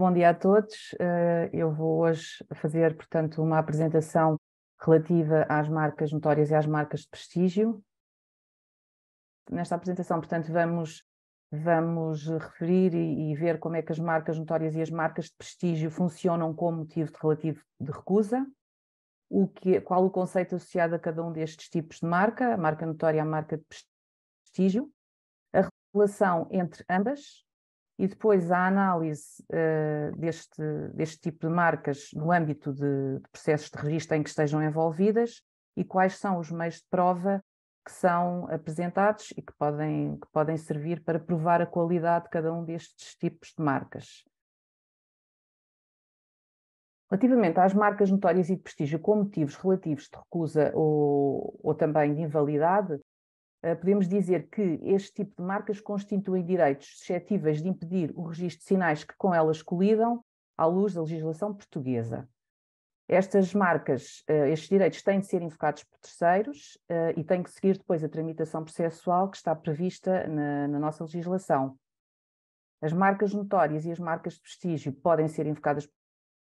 Bom dia a todos. Eh, eu vou hoje fazer, portanto, uma apresentação relativa às marcas notórias e às marcas de prestígio. Nesta apresentação, portanto, vamos, vamos referir e, e ver como é que as marcas notórias e as marcas de prestígio funcionam como motivo de relativo de recusa, o que, qual o conceito associado a cada um destes tipos de marca, a marca notória e a marca de prestígio, a relação entre ambas, e depois a análise uh, deste, deste tipo de marcas no âmbito de, de processos de registro em que estejam envolvidas e quais são os meios de prova que são apresentados e que podem, que podem servir para provar a qualidade de cada um destes tipos de marcas. Relativamente às marcas notórias e de prestígio com motivos relativos de recusa ou, ou também de invalidade, eh, podemos dizer que este tipo de marcas constituem direitos suscetíveis de impedir o registro de sinais que com elas colidam à luz da legislação portuguesa. Estas marcas, eh, estes direitos têm de ser invocados por terceiros eh, e têm que seguir depois a tramitação processual que está prevista na, na nossa legislação. As marcas notórias e as marcas de prestígio podem ser invocadas,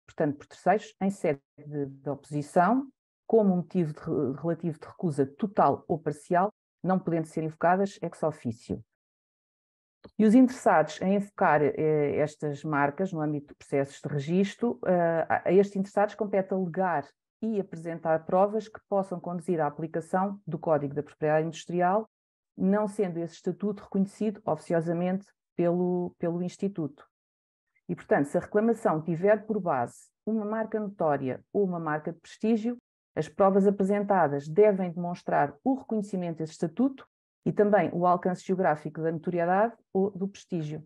portanto, por terceiros em sede de, de oposição, como um motivo de, relativo de recusa total ou parcial não podendo ser invocadas é ex officio. E os interessados em enfocar eh, estas marcas no âmbito de processos de registro, eh, a estes interessados compete alegar e apresentar provas que possam conduzir à aplicação do Código da Propriedade Industrial, não sendo esse estatuto reconhecido oficiosamente pelo, pelo Instituto. E, portanto, se a reclamação tiver por base uma marca notória ou uma marca de prestígio, as provas apresentadas devem demonstrar o reconhecimento desse estatuto e também o alcance geográfico da notoriedade ou do prestígio.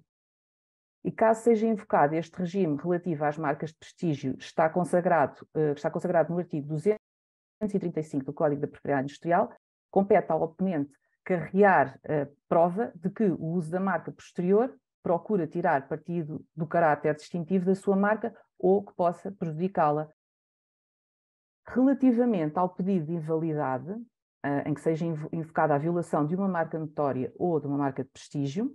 E caso seja invocado este regime relativo às marcas de prestígio, está consagrado, eh, está consagrado no artigo 235 do Código da Propriedade Industrial, compete ao oponente carregar a prova de que o uso da marca posterior procura tirar partido do caráter distintivo da sua marca ou que possa prejudicá-la, Relativamente ao pedido de invalidade, ah, em que seja invocada a violação de uma marca notória ou de uma marca de prestígio,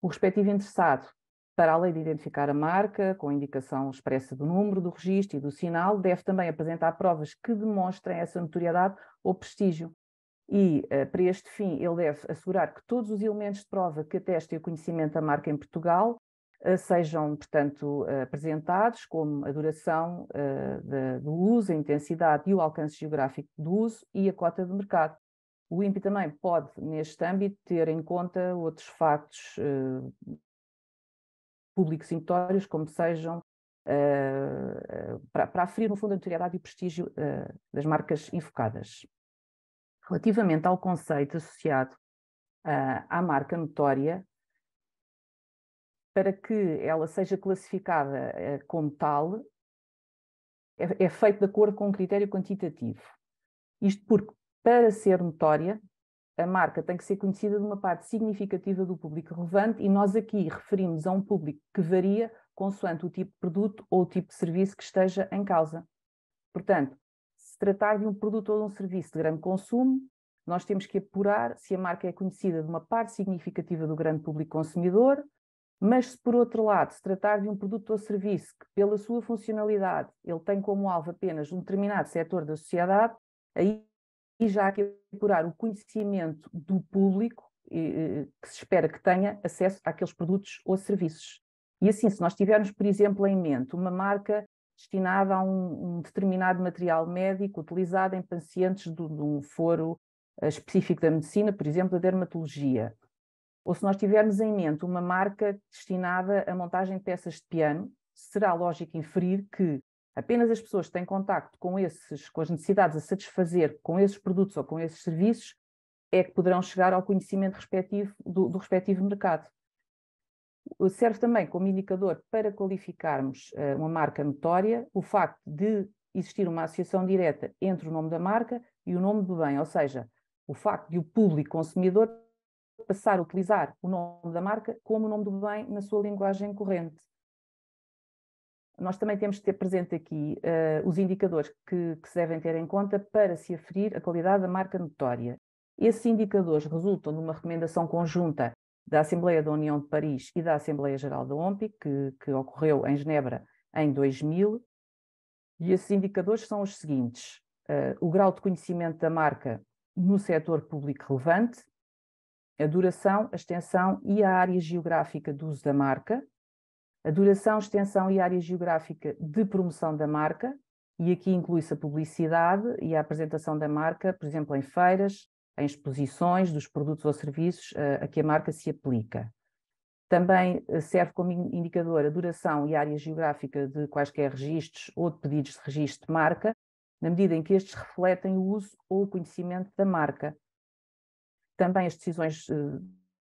o respectivo interessado, para além de identificar a marca, com indicação expressa do número, do registro e do sinal, deve também apresentar provas que demonstrem essa notoriedade ou prestígio. E, ah, para este fim, ele deve assegurar que todos os elementos de prova que atestem o conhecimento da marca em Portugal eh, sejam, portanto, eh, apresentados como a duração eh, do uso, a intensidade e o alcance geográfico do uso e a cota de mercado. O INPE também pode, neste âmbito, ter em conta outros factos públicos e notórios, como sejam para, aferir, no fundo, a notoriedade e o prestígio das marcas enfocadas. Relativamente ao conceito associado à marca notória, para que ela seja classificada eh, como tal, é, é feito de acordo com um critério quantitativo. Isto porque, para ser notória, a marca tem que ser conhecida de uma parte significativa do público relevante e nós aqui referimos a um público que varia consoante o tipo de produto ou o tipo de serviço que esteja em causa. Portanto, se tratar de um produto ou de um serviço de grande consumo, nós temos que apurar se a marca é conhecida de uma parte significativa do grande público consumidor, mas se por outro lado se tratar de um produto ou serviço que, pela sua funcionalidade, ele tem como alvo apenas um determinado setor da sociedade, aí já há que apurar o conhecimento do público eh, eh, que se espera que tenha acesso àqueles produtos ou serviços. E assim, se nós tivermos, por exemplo, em mente uma marca destinada a um, um determinado material médico utilizado em pacientes de, de um foro eh, específico da medicina, por exemplo, a dermatologia, ou se nós tivermos em mente uma marca destinada à montagem de peças de piano, será lógico inferir que apenas as pessoas que têm contacto com esses, com as necessidades a satisfazer com esses produtos ou com esses serviços, é que poderão chegar ao conhecimento respectivo do, do respectivo mercado. Serve também como indicador para qualificarmos uh, uma marca notória o facto de existir uma associação direta entre o nome da marca e o nome do bem, ou seja, o facto de o público consumidor passar a utilizar o nome da marca como o nome do bem na sua linguagem corrente. Nós também temos que ter presente aqui uh, os indicadores que, que se devem ter em conta para se aferir a qualidade da marca notória. Esses indicadores resultam de uma recomendação conjunta da Assembleia da União de Paris e da Assembleia Geral da OMPI, que, que ocorreu em Genebra em 2000. E esses indicadores são os seguintes: uh, o grau de conhecimento da marca no setor público relevante, a duração, a extensão e a área geográfica de uso da marca, a duração, extensão e área geográfica de promoção da marca, e aqui inclui-se a publicidade e a apresentação da marca, por exemplo, em feiras, em exposições dos produtos ou serviços a, eh, a que a marca se aplica. Também eh, serve como indicador a duração e a área geográfica de quaisquer registros ou de pedidos de registro de marca, na medida em que estes refletem o uso ou o conhecimento da marca, também as decisões, eh,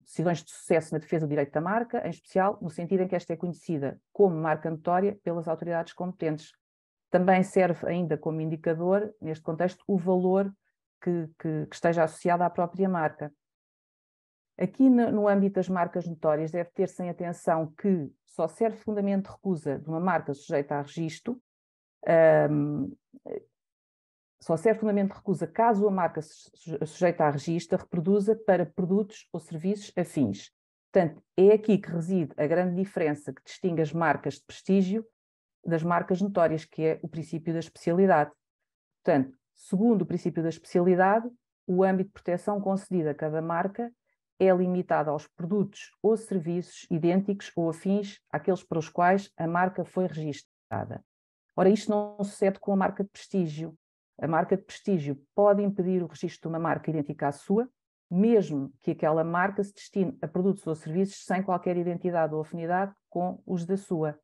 decisões de sucesso na defesa do direito da marca, em especial no sentido em que esta é conhecida como marca notória pelas autoridades competentes. Também serve ainda como indicador, neste contexto, o valor que, que, que esteja associado à própria marca. Aqui no, no, âmbito das marcas notórias, deve ter-se em atenção que só serve fundamento de recusa de uma marca sujeita a registro, um, só certo fundamento de recusa caso a marca sujeita à registra reproduza para produtos ou serviços afins. Portanto, é aqui que reside a grande diferença que distingue as marcas de prestígio das marcas notórias, que é o princípio da especialidade. Portanto, segundo o princípio da especialidade, o âmbito de proteção concedido a cada marca é limitado aos produtos ou serviços idênticos ou afins àqueles para os quais a marca foi registrada. Ora, isto não sucede com a marca de prestígio, a marca de prestígio pode impedir o registro de uma marca idêntica à sua, mesmo que aquela marca se destine a produtos ou serviços sem qualquer identidade ou afinidade com os da sua.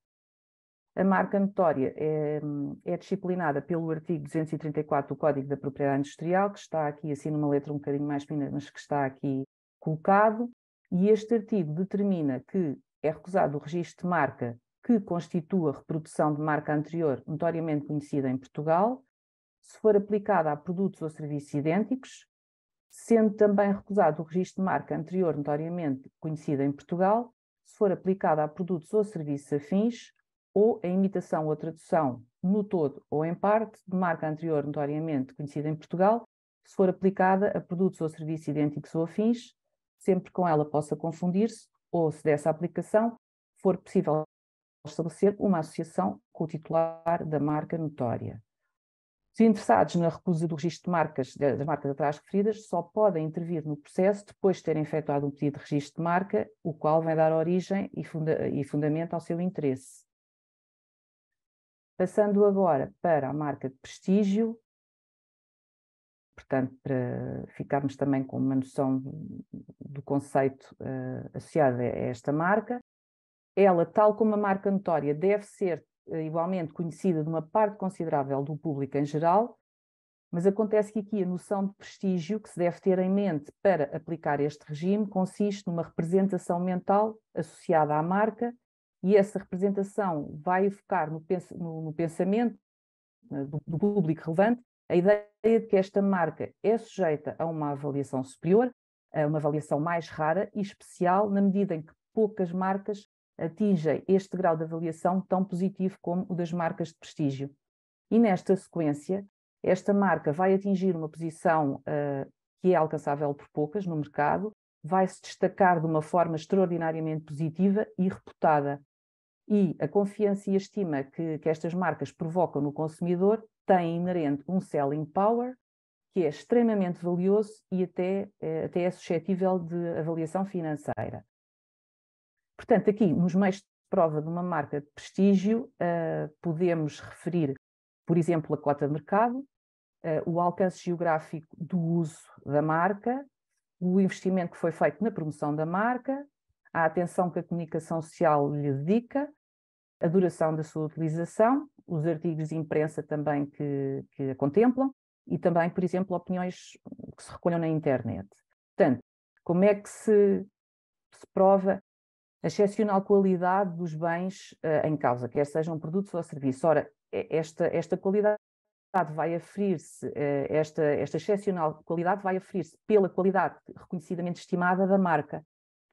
A marca notória é, é, disciplinada pelo artigo 234 do Código da Propriedade Industrial, que está aqui assim numa letra um bocadinho mais fina, mas que está aqui colocado, e este artigo determina que é recusado o registro de marca que constitua reprodução de marca anterior notoriamente conhecida em Portugal, se for aplicada a produtos ou serviços idênticos, sendo também recusado o registro de marca anterior notoriamente conhecida em Portugal, se for aplicada a produtos ou serviços afins, ou a imitação ou tradução, no todo ou em parte, de marca anterior notoriamente conhecida em Portugal, se for aplicada a produtos ou serviços idênticos ou afins, sempre com ela possa confundir-se, ou se dessa aplicação for possível estabelecer uma associação com o titular da marca notória. Se interessados na recusa do registro de marcas, das marcas atrás referidas só podem intervir no processo depois de terem efetuado um pedido de registro de marca, o qual vai dar origem e, funda e fundamento ao seu interesse. Passando agora para a marca de prestígio, portanto, para ficarmos também com uma noção do conceito uh, associado a esta marca, ela, tal como a marca notória, deve ser eh, igualmente conhecida de uma parte considerável do público em geral, mas acontece que aqui a noção de prestígio que se deve ter em mente para aplicar este regime consiste numa representação mental associada à marca, e essa representação vai focar no, pens no, no pensamento eh, do, do público relevante a ideia de que esta marca é sujeita a uma avaliação superior, a uma avaliação mais rara e especial, na medida em que poucas marcas atingem este grau de avaliação tão positivo como o das marcas de prestígio. E nesta sequência, esta marca vai atingir uma posição uh, que é alcançável por poucas no mercado, vai se destacar de uma forma extraordinariamente positiva e reputada. E a confiança e a estima que, que estas marcas provocam no consumidor tem inerente um selling power que é extremamente valioso e até, eh, até é suscetível de avaliação financeira. Portanto, aqui nos meios de prova de uma marca de prestígio, uh, podemos referir, por exemplo, a cota de mercado, uh, o alcance geográfico do uso da marca, o investimento que foi feito na promoção da marca, a atenção que a comunicação social lhe dedica, a duração da sua utilização, os artigos de imprensa também que, que a contemplam e também, por exemplo, opiniões que se recolham na internet. Portanto, como é que se, se prova a excepcional qualidade dos bens uh, em causa, quer sejam produtos ou serviços. Ora, esta, esta qualidade vai aferir-se, uh, esta, esta excepcional qualidade vai aferir-se pela qualidade reconhecidamente estimada da marca.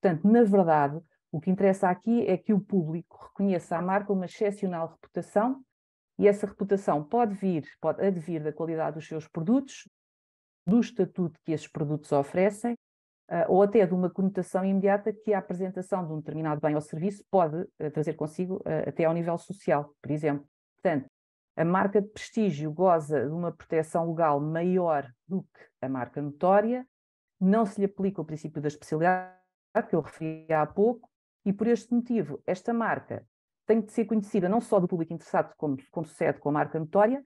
Portanto, na verdade, o que interessa aqui é que o público reconheça à marca uma excepcional reputação e essa reputação pode vir, pode advir da qualidade dos seus produtos, do estatuto que esses produtos oferecem ah, ou até de uma conotação imediata que a apresentação de um determinado bem ou serviço pode ah, trazer consigo ah, até ao nível social, por exemplo. Portanto, a marca de prestígio goza de uma proteção legal maior do que a marca notória, não se lhe aplica o princípio da especialidade, que eu referi há pouco, e por este motivo, esta marca tem de ser conhecida não só do público interessado, como, como sucede com a marca notória,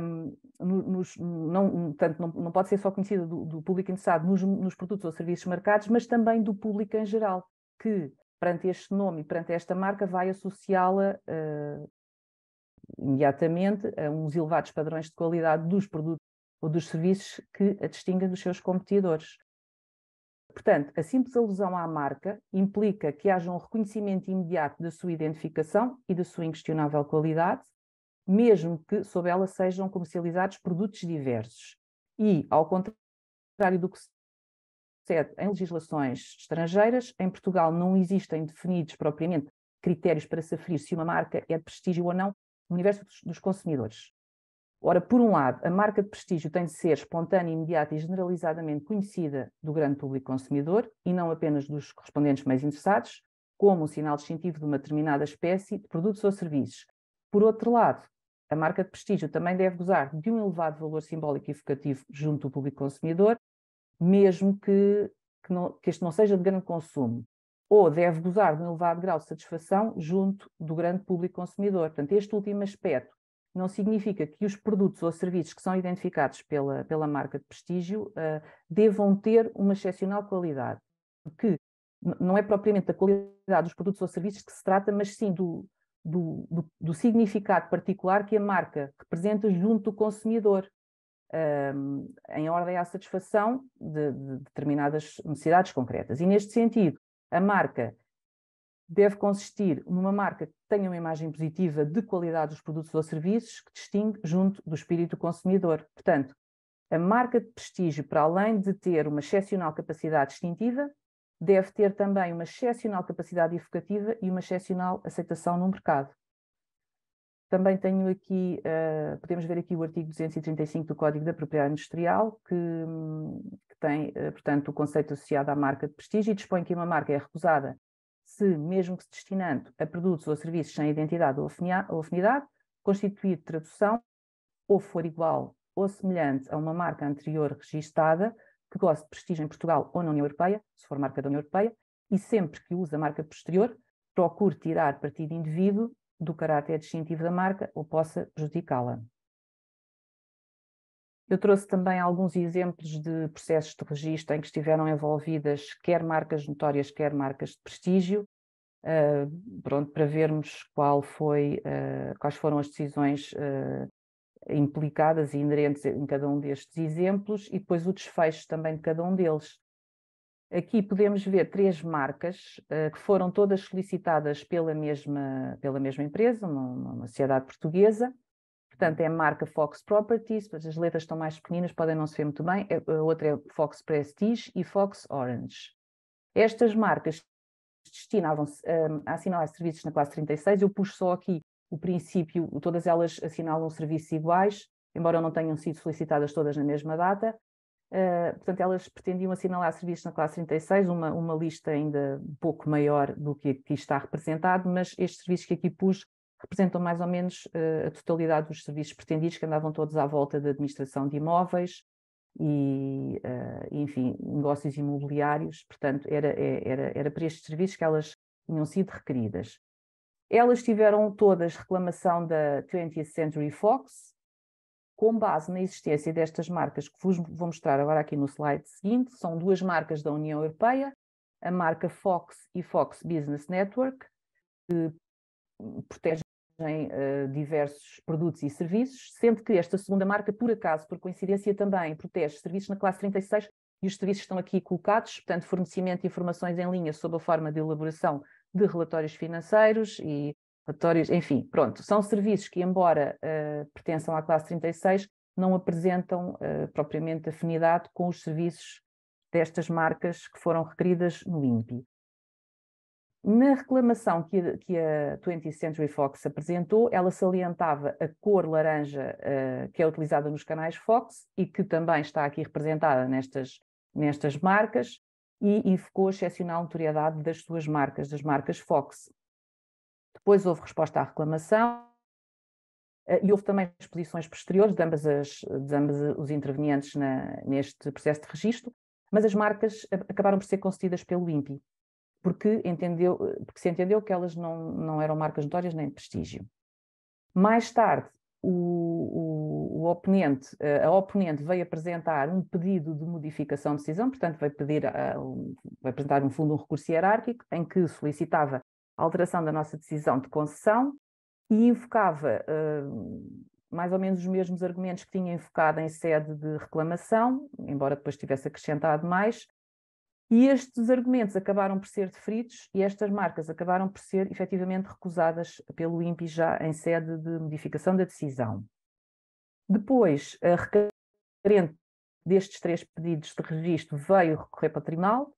um, nos, não, portanto, não, não pode ser só conhecida do, do, público interessado nos, nos produtos ou serviços marcados, mas também do público em geral, que perante este nome e perante esta marca vai associá-la uh, imediatamente a uns elevados padrões de qualidade dos produtos ou dos serviços que a distinguem dos seus competidores. Portanto, a simples alusão à marca implica que haja um reconhecimento imediato da sua identificação e da sua inquestionável qualidade, mesmo que sob ela sejam comercializados produtos diversos. E, ao contrário do que sucede em legislações estrangeiras, em Portugal não existem definidos propriamente critérios para se aferir se uma marca é de prestígio ou não no universo dos, dos consumidores. Ora, por um lado, a marca de prestígio tem de ser espontânea, imediata e generalizadamente conhecida do grande público consumidor e não apenas dos correspondentes mais interessados, como um sinal distintivo de uma determinada espécie de produtos ou serviços. Por outro lado, a marca de prestígio também deve gozar de um elevado valor simbólico e evocativo junto do público consumidor, mesmo que, que, não, que este não seja de grande consumo, ou deve gozar de um elevado grau de satisfação junto do grande público consumidor. Portanto, este último aspecto não significa que os produtos ou serviços que são identificados pela, pela marca de prestígio uh, devam ter uma excepcional qualidade, porque não é propriamente da qualidade dos produtos ou serviços que se trata, mas sim do, do, do, do, significado particular que a marca representa junto do consumidor, um, em ordem à satisfação de, de, determinadas necessidades concretas. E neste sentido, a marca deve consistir numa marca que tenha uma imagem positiva de qualidade dos produtos ou serviços que distingue junto do espírito do consumidor. Portanto, a marca de prestígio, para além de ter uma excepcional capacidade distintiva, deve ter também uma excepcional capacidade evocativa e uma excepcional aceitação no mercado. Também tenho aqui, uh, podemos ver aqui o artigo 235 do Código da Propriedade Industrial, que, que tem, uh, portanto, o conceito associado à marca de prestígio e dispõe que uma marca é recusada se, mesmo que se destinando a produtos ou serviços sem identidade ou afinidade, constituir tradução ou for igual ou semelhante a uma marca anterior registada, que goze de prestígio em Portugal ou na União Europeia, se for marca da União Europeia, e sempre que usa a marca posterior, procure tirar partido indivíduo do caráter distintivo da marca ou possa prejudicá-la. Eu trouxe também alguns exemplos de processos de registro em que estiveram envolvidas quer marcas notórias, quer marcas de prestígio, uh, pronto, para vermos foi, uh, quais foram as decisões uh, implicadas e inerentes em cada um destes exemplos e depois o desfecho também de cada um deles. Aqui podemos ver três marcas uh, que foram todas solicitadas pela mesma, pela mesma empresa, uma, uma, sociedade portuguesa. Portanto, é a marca Fox Properties, as letras estão mais pequeninas, podem não se ver muito bem. É, a outra é Fox Prestige e Fox Orange. Estas marcas destinavam-se um, eh, a assinalar serviços na classe 36. Eu puxo só aqui o princípio, todas elas assinalam serviços iguais, embora não tenham sido solicitadas todas na mesma data. Uh, portanto, elas pretendiam assinalar serviços na classe 36, uma, uma lista ainda um pouco maior do que aqui está representado, mas estes serviços que aqui pus representam mais ou menos uh, a totalidade dos serviços pretendidos, que andavam todos à volta da administração de imóveis e, uh, enfim, negócios imobiliários. Portanto, era, é, era, era para estes serviços que elas tinham sido requeridas. Elas tiveram todas reclamação da 20th Century Fox, com base na existência destas marcas que vos vou mostrar agora aqui no slide seguinte, são duas marcas da União Europeia, a marca Fox e Fox Business Network, que protegem uh, diversos produtos e serviços, sendo que esta segunda marca, por acaso, por coincidência, também protege serviços na classe 36 e os serviços estão aqui colocados, portanto, fornecimento de informações em linha sob a forma de elaboração de relatórios financeiros e relatórios, enfim, pronto, são serviços que, embora uh, pertençam à classe 36, não apresentam uh, propriamente afinidade com os serviços destas marcas que foram requeridas no INPI. Na reclamação que a, que a 20th Century Fox apresentou, ela salientava a cor laranja uh, que é utilizada nos canais Fox e que também está aqui representada nestas, nestas marcas, e invocou a excepcional notoriedade das suas marcas, das marcas Fox. Depois houve resposta à reclamação eh, e houve também exposições posteriores de ambas, as, de ambas os intervenientes na, neste processo de registro, mas as marcas acabaram por ser concedidas pelo INPI, porque, entendeu, eh, porque se entendeu que elas não, não eram marcas notórias nem de prestígio. Mais tarde, o, o, o, oponente, eh, a oponente veio apresentar um pedido de modificação de decisão, portanto, vai pedir, a, eh, um, vai apresentar um fundo um recurso hierárquico em que solicitava a alteração da nossa decisão de concessão e invocava uh, mais ou menos os mesmos argumentos que tinha invocado em sede de reclamação, embora depois tivesse acrescentado mais, e estes argumentos acabaram por ser deferidos e estas marcas acabaram por ser efetivamente recusadas pelo INPI já em sede de modificação da decisão. Depois, a requerente destes três pedidos de registro veio recorrer para o tribunal,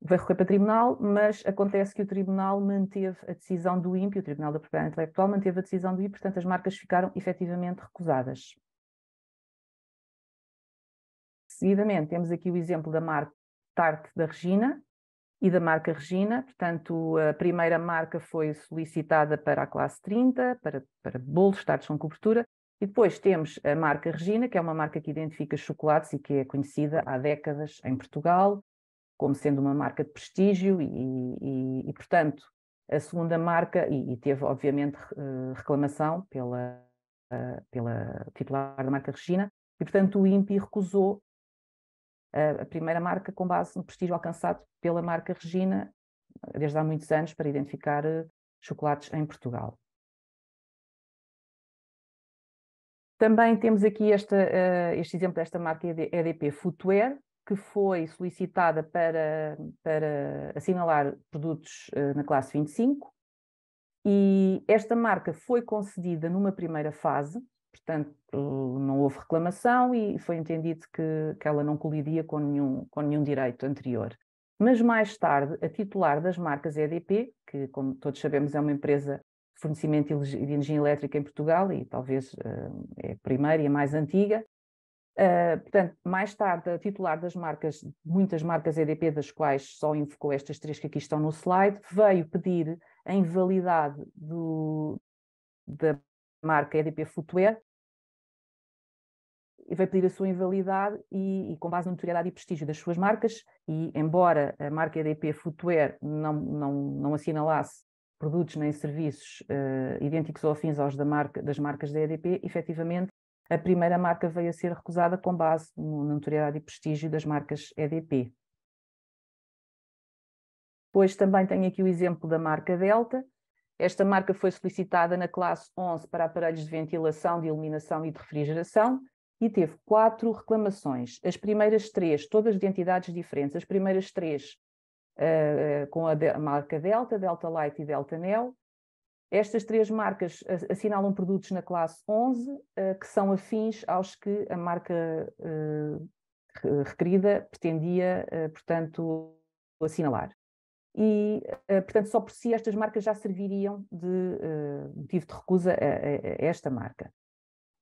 veio recorrer para o tribunal, mas acontece que o tribunal manteve a decisão do INPI, o Tribunal da Propriedade Intelectual manteve a decisão do INPI, portanto as marcas ficaram efetivamente recusadas. Seguidamente, temos aqui o exemplo da marca Tarte da Regina e da marca Regina. Portanto, a primeira marca foi solicitada para a classe 30, para, para bolos, tartes com cobertura. E depois temos a marca Regina, que é uma marca que identifica chocolates e que é conhecida há décadas em Portugal, como sendo uma marca de prestígio e, e, e portanto, a segunda marca, e, e teve obviamente eh, reclamação pela, eh, pela titular da marca Regina, e portanto o INPI recusou a primeira marca com base no prestígio alcançado pela marca Regina, desde há muitos anos, para identificar eh, chocolates em Portugal. Também temos aqui eh, este exemplo desta marca EDP Footwear, que foi solicitada para, para assinalar produtos eh, na classe 25. E esta marca foi concedida numa primeira fase, Portanto, não houve reclamação e foi entendido que, que ela não colidia com nenhum, com nenhum direito anterior. Mas mais tarde, a titular das marcas EDP, que, como todos sabemos, é uma empresa de fornecimento de energia elétrica em Portugal e talvez uh, é a primeira e a mais antiga, Uh, portanto, mais tarde, a titular das marcas, muitas marcas EDP, das quais só invocou estas três que aqui estão no slide, veio pedir a invalidade do, da marca EDP Footwear vai pedir a sua invalidade e, e, com base na notoriedade e prestígio das suas marcas, e embora a marca EDP Footwear não, não, não assinalasse produtos nem serviços uh, idênticos ou afins aos da marca, das marcas da EDP, efetivamente a primeira marca veio a ser recusada com base na notoriedade e prestígio das marcas EDP. Depois também tenho aqui o exemplo da marca Delta, esta marca foi solicitada na classe 11 para aparelhos de ventilação, de iluminação e de refrigeração e teve quatro reclamações. As primeiras três, todas de entidades diferentes, as primeiras três uh, com a, de, marca Delta, Delta Light e Delta Neo. Estas três marcas assinalam produtos na classe 11 uh, eh, que são afins aos que a marca uh, requerida pretendia, portanto, assinalar. E, portanto, só por si estas marcas já serviriam de motivo de recusa a, a, a esta marca.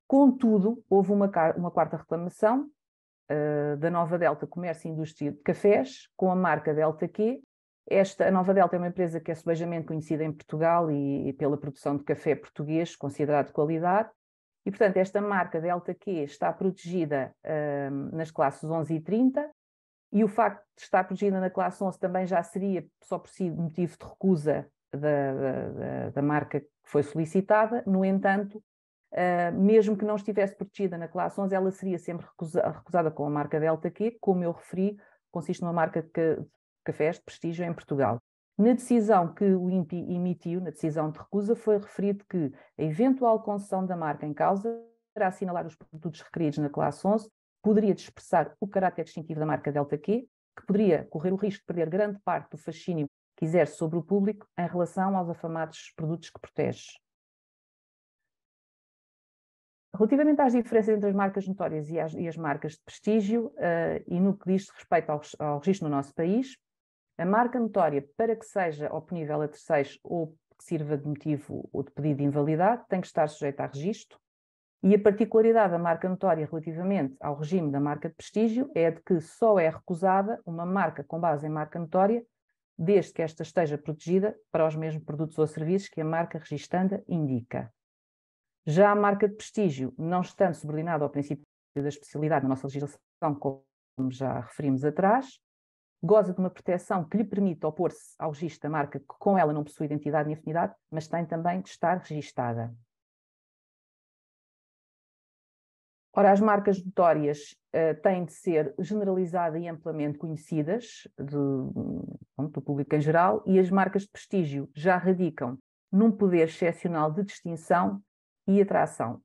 Contudo, houve uma, uma quarta reclamação uh, da Nova Delta Comércio e Indústria de Cafés, com a marca Delta Q. Esta, a Nova Delta é uma empresa que é subejamente conhecida em Portugal e, e pela produção de café português, considerado de qualidade, e, portanto, esta marca Delta Q está protegida uh, nas classes 11 e 30, e o facto de estar protegida na classe 11 também já seria, só por si, motivo de recusa da, da, da marca que foi solicitada. No entanto, Uh, mesmo que não estivesse protegida na classe 11, ela seria sempre recusa, recusada com a marca Delta Q, como eu referi, consiste numa marca de cafés de prestígio em Portugal. Na decisão que o INPI emitiu, na decisão de recusa, foi referido que a eventual concessão da marca em causa para assinalar os produtos requeridos na classe 11 poderia dispersar o caráter distintivo da marca Delta Q, que poderia correr o risco de perder grande parte do fascínio que exerce sobre o público em relação aos afamados produtos que protege. Relativamente às diferenças entre as marcas notórias e as, e as marcas de prestígio, uh, e no que diz respeito ao, ao registro no nosso país, a marca notória, para que seja oponível a terceiros ou que sirva de motivo ou de pedido de invalidade, tem que estar sujeita a registro. E a particularidade da marca notória relativamente ao regime da marca de prestígio é de que só é recusada uma marca com base em marca notória, desde que esta esteja protegida para os mesmos produtos ou serviços que a marca registanda indica. Já a marca de prestígio, não estando subordinada ao princípio da especialidade na nossa legislação, como já referimos atrás, goza de uma proteção que lhe permite opor-se ao registro da marca que com ela não possui identidade nem afinidade, mas tem também de estar registada. Ora, as marcas notórias uh, têm de ser generalizadas e amplamente conhecidas do público em geral, e as marcas de prestígio já radicam num poder excepcional de distinção e atração.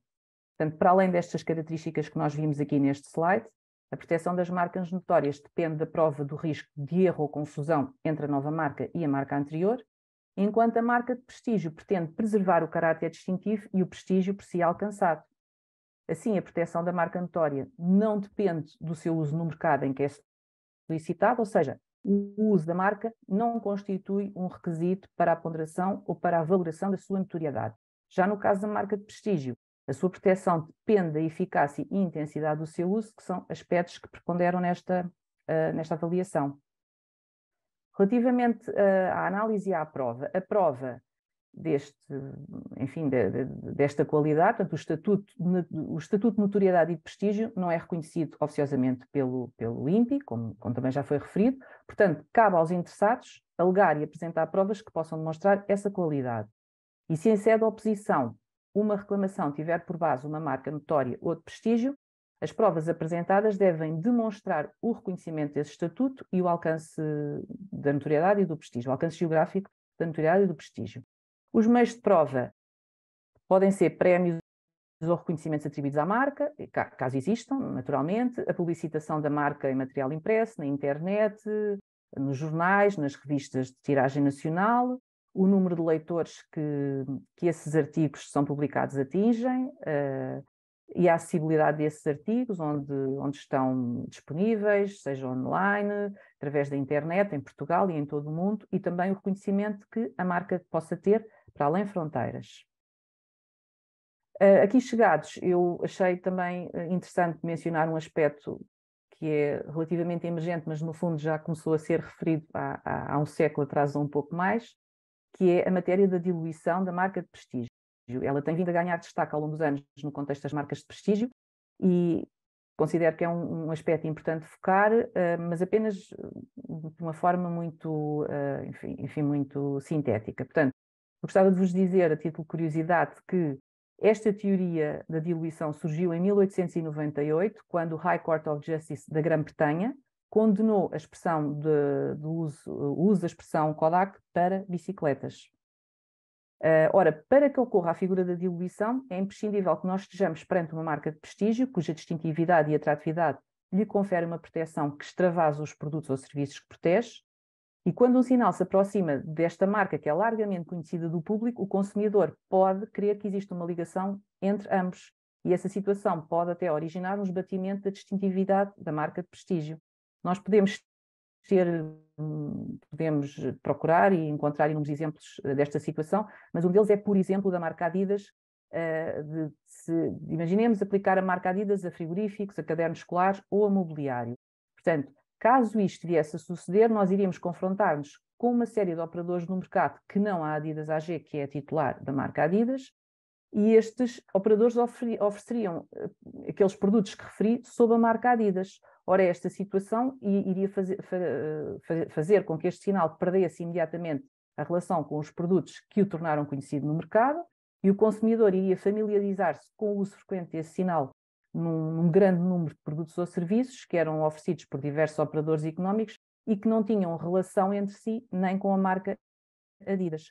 Portanto, para além destas características que nós vimos aqui neste slide, a proteção das marcas notórias depende da prova do risco de erro ou confusão entre a nova marca e a marca anterior, enquanto a marca de prestígio pretende preservar o caráter distintivo e o prestígio por si alcançado. Assim, a proteção da marca notória não depende do seu uso no mercado em que é solicitado, ou seja, o uso da marca não constitui um requisito para a ponderação ou para a valoração da sua notoriedade. Já no caso da marca de prestígio, a sua proteção depende da eficácia e intensidade do seu uso, que são aspectos que preponderam nesta, uh, nesta avaliação. Relativamente uh, à análise e à prova, a prova deste, enfim, de, de, desta qualidade, portanto, o estatuto, o estatuto de notoriedade e de prestígio não é reconhecido oficiosamente pelo, pelo INPI, como, como também já foi referido, portanto, cabe aos interessados alegar e apresentar provas que possam demonstrar essa qualidade. E se em sede de oposição uma reclamação tiver por base uma marca notória ou de prestígio, as provas apresentadas devem demonstrar o reconhecimento desse estatuto e o alcance da notoriedade e do prestígio, o alcance geográfico da notoriedade e do prestígio. Os meios de prova podem ser prémios ou reconhecimentos atribuídos à marca, caso existam, naturalmente, a publicitação da marca em material impresso, na internet, nos jornais, nas revistas de tiragem nacional, o número de leitores que, que esses artigos são publicados atingem uh, e a acessibilidade desses artigos, onde, onde estão disponíveis, seja online, através da internet, em Portugal e em todo o mundo, e também o reconhecimento que a marca possa ter para além fronteiras. Uh, aqui chegados, eu achei também eh, interessante mencionar um aspecto que é relativamente emergente, mas no fundo já começou a ser referido há, há, há um século atrás ou um pouco mais, que é a matéria da diluição da marca de prestígio. Ela tem vindo a ganhar destaque ao longo dos anos no contexto das marcas de prestígio e considero que é um, um aspecto importante focar, uh, mas apenas eh, de uma forma muito, uh, enfim, enfim, muito sintética. Portanto, gostava de vos dizer, a título de curiosidade, que esta teoria da diluição surgiu em 1898, quando o High Court of Justice da Grã-Bretanha condenou a expressão de, de uso, eh, uso da expressão Kodak para bicicletas. Uh, ora, para que ocorra a figura da diluição, é imprescindível que nós estejamos perante uma marca de prestígio, cuja distintividade e atratividade lhe confere uma proteção que extravasa os produtos ou serviços que protege. E quando um sinal se aproxima desta marca, que é largamente conhecida do público, o consumidor pode crer que existe uma ligação entre ambos. E essa situação pode até originar um esbatimento da distintividade da marca de prestígio. Nós podemos ter, podemos procurar e encontrar inúmeros exemplos eh, desta situação, mas um deles é, por exemplo, da marca Adidas. Eh, de, se, imaginemos aplicar a marca Adidas a frigoríficos, a cadernos escolares ou a mobiliário. Portanto, caso isto viesse a suceder, nós iríamos confrontar-nos com uma série de operadores no mercado que não a Adidas AG, que é a titular da marca Adidas, e estes operadores ofereceriam eh, aqueles produtos que referi sob a marca Adidas. Ora, esta situação iria fazer, fazer com que este sinal perdesse imediatamente a relação com os produtos que o tornaram conhecido no mercado e o consumidor iria familiarizar-se com o uso frequente desse sinal num, num, grande número de produtos ou serviços que eram oferecidos por diversos operadores económicos e que não tinham relação entre si nem com a marca Adidas.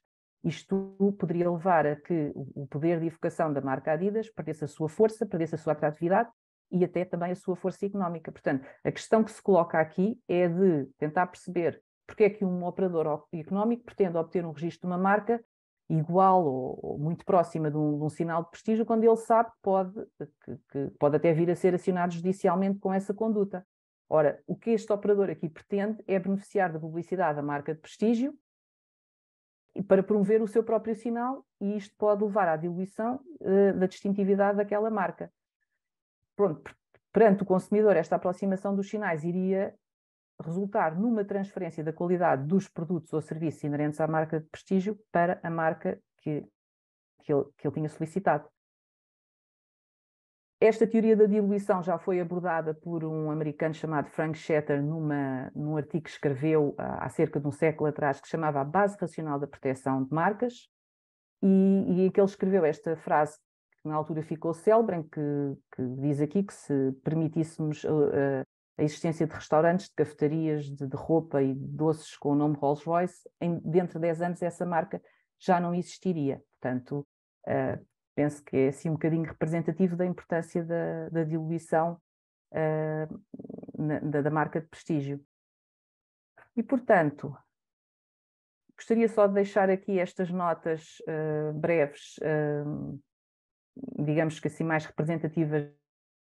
Isto poderia levar a que o poder de evocação da marca Adidas perdesse a sua força, perdesse a sua atratividade e até também a sua força económica. Portanto, a questão que se coloca aqui é de tentar perceber porque é que um operador económico pretende obter um registro de uma marca igual ou, ou muito próxima de um, de um, sinal de prestígio, quando ele sabe que pode, que, que pode até vir a ser acionado judicialmente com essa conduta. Ora, o que este operador aqui pretende é beneficiar da publicidade da marca de prestígio para promover o seu próprio sinal e isto pode levar à diluição uh, da distintividade daquela marca pronto, perante o consumidor, esta aproximação dos sinais iria resultar numa transferência da qualidade dos produtos ou serviços inerentes à marca de prestígio para a marca que, que, ele, que ele tinha solicitado. Esta teoria da diluição já foi abordada por um americano chamado Frank Shetter numa, num artigo que escreveu há cerca de um século atrás, que chamava A Base Racional da Proteção de Marcas, e, e em que ele escreveu esta frase que na altura ficou célebre, que, que diz aqui que se permitíssemos a, uh, uh, a existência de restaurantes, de cafetarias, de, de, roupa e de doces com o nome Rolls Royce, em, dentro de 10 anos essa marca já não existiria. Portanto, uh, penso que é assim um bocadinho representativo da importância da, da diluição uh, na, da, da marca de prestígio. E, portanto, gostaria só de deixar aqui estas notas uh, breves uh, digamos que assim, mais representativas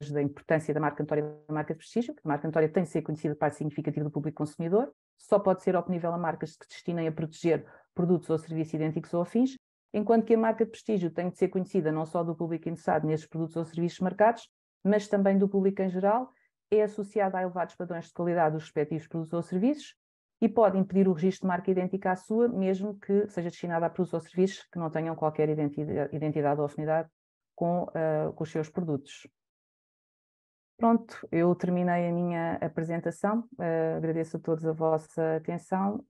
da importância da marca Antória da marca de prestígio, porque a marca Antória tem de ser conhecida para parte significativa do público consumidor, só pode ser oponível a marcas que destinem a proteger produtos ou serviços idênticos ou afins, enquanto que a marca de prestígio tem de ser conhecida não só do público interessado nesses produtos ou serviços marcados, mas também do público em geral, é associada a elevados padrões de qualidade dos respectivos produtos ou serviços e pode impedir o registro de marca idêntica à sua, mesmo que seja destinada a produtos ou serviços que não tenham qualquer identidade, identidade ou afinidade com, uh, com os seus produtos. Pronto, eu terminei a minha apresentação. Uh, agradeço a todos a vossa atenção